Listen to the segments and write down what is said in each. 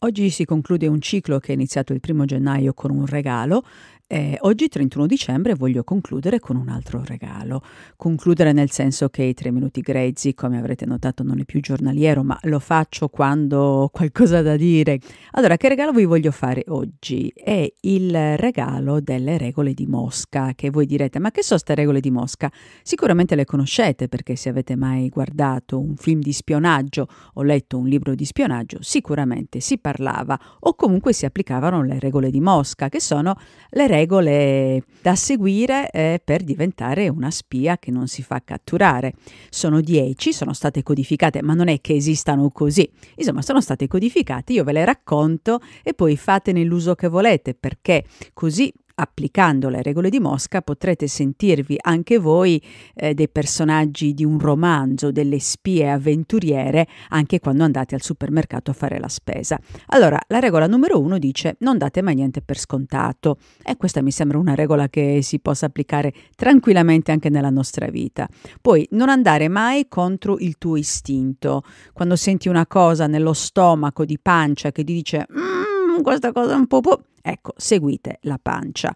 Oggi si conclude un ciclo che è iniziato il primo gennaio con un regalo eh, oggi 31 dicembre voglio concludere con un altro regalo. Concludere nel senso che i tre minuti grezzi, come avrete notato, non è più giornaliero, ma lo faccio quando ho qualcosa da dire. Allora, che regalo vi voglio fare oggi? È il regalo delle regole di Mosca, che voi direte, ma che sono queste regole di Mosca? Sicuramente le conoscete perché se avete mai guardato un film di spionaggio o letto un libro di spionaggio, sicuramente si parlava o comunque si applicavano le regole di Mosca, che sono le regole regole da seguire eh, per diventare una spia che non si fa catturare. Sono 10, sono state codificate, ma non è che esistano così. Insomma, sono state codificate, io ve le racconto e poi fatene l'uso che volete, perché così applicando le regole di Mosca potrete sentirvi anche voi eh, dei personaggi di un romanzo, delle spie avventuriere, anche quando andate al supermercato a fare la spesa. Allora, la regola numero uno dice non date mai niente per scontato e questa mi sembra una regola che si possa applicare tranquillamente anche nella nostra vita. Poi non andare mai contro il tuo istinto. Quando senti una cosa nello stomaco di pancia che ti dice... Mm, Mm, questa cosa un po', po'. Ecco, seguite la pancia.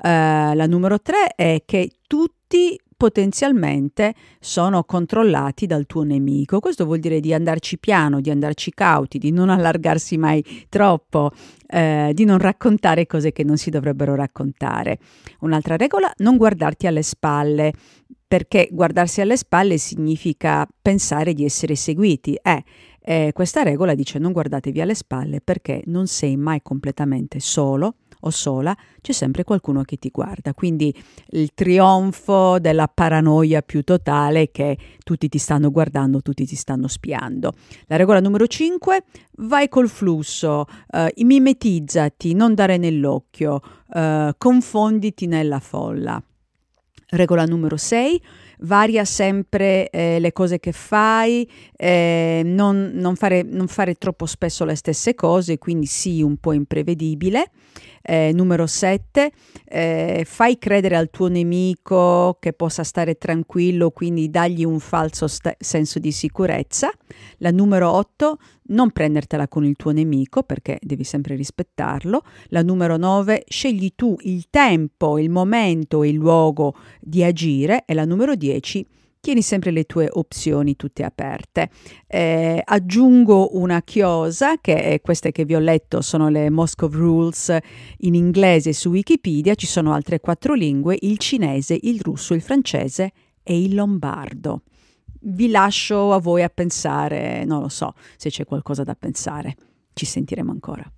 Uh, la numero tre è che tutti potenzialmente sono controllati dal tuo nemico. Questo vuol dire di andarci piano, di andarci cauti, di non allargarsi mai troppo, eh, di non raccontare cose che non si dovrebbero raccontare. Un'altra regola, non guardarti alle spalle, perché guardarsi alle spalle significa pensare di essere seguiti. Eh, eh, questa regola dice non guardatevi alle spalle perché non sei mai completamente solo o sola, c'è sempre qualcuno che ti guarda. Quindi il trionfo della paranoia più totale che tutti ti stanno guardando, tutti ti stanno spiando. La regola numero 5, vai col flusso, eh, mimetizzati, non dare nell'occhio, eh, confonditi nella folla. Regola numero 6, varia sempre eh, le cose che fai, eh, non, non, fare, non, fare, troppo spesso le stesse cose, quindi sii un po' imprevedibile. Eh, numero 7, eh, fai credere al tuo nemico che possa stare tranquillo, quindi dagli un falso st- senso di sicurezza. La numero 8, non prendertela con il tuo nemico perché devi sempre rispettarlo. La numero 9, scegli tu il tempo, il momento e il luogo di agire e la numero 10 tieni sempre le tue opzioni tutte aperte. Eh, aggiungo una chiosa, che queste che vi ho letto sono le Moscow Rules in inglese su Wikipedia, ci sono altre quattro lingue, il cinese, il russo, il francese e il lombardo. Vi lascio a voi a pensare, non lo so se c'è qualcosa da pensare, ci sentiremo ancora.